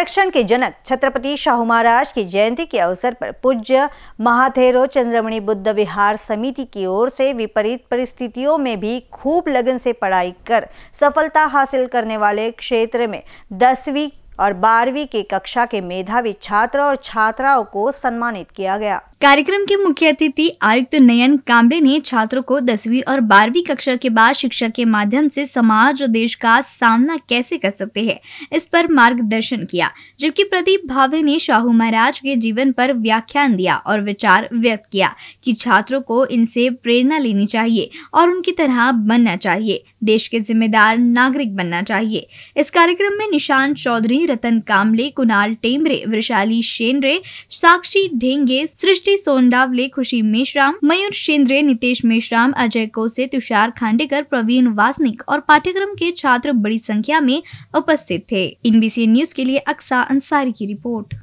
आरक्षण के जनक छत्रपति शाहू महाराज की जयंती के अवसर पर पूज्य महाथेरो चंद्रमणि बुद्ध विहार समिति की ओर से विपरीत परिस्थितियों में भी खूब लगन से पढ़ाई कर सफलता हासिल करने वाले क्षेत्र में दसवीं और बारहवीं के कक्षा के मेधावी छात्र और छात्राओं को सम्मानित किया गया कार्यक्रम के मुख्य अतिथि आयुक्त नयन कामरे ने छात्रों को दसवीं और बारहवीं कक्षा के बाद शिक्षा के माध्यम से समाज और देश का सामना कैसे कर सकते हैं इस पर मार्गदर्शन किया जबकि प्रदीप भावे ने शाहू महाराज के जीवन पर व्याख्यान दिया और विचार व्यक्त किया कि छात्रों को इनसे प्रेरणा लेनी चाहिए और उनकी तरह बनना चाहिए देश के जिम्मेदार नागरिक बनना चाहिए इस कार्यक्रम में निशान चौधरी रतन कामले कुणाल टेमरे वैशाली शेंद्रे साक्षी ढेंगे सृष्टि सोनडावले खुशी मेश्राम मयूर शेंद्रे नितेश मेश्राम अजय कोसे तुषार खांडेकर प्रवीण वासनिक और पाठ्यक्रम के छात्र बड़ी संख्या में उपस्थित थे इन न्यूज के लिए अक्सा अंसारी की रिपोर्ट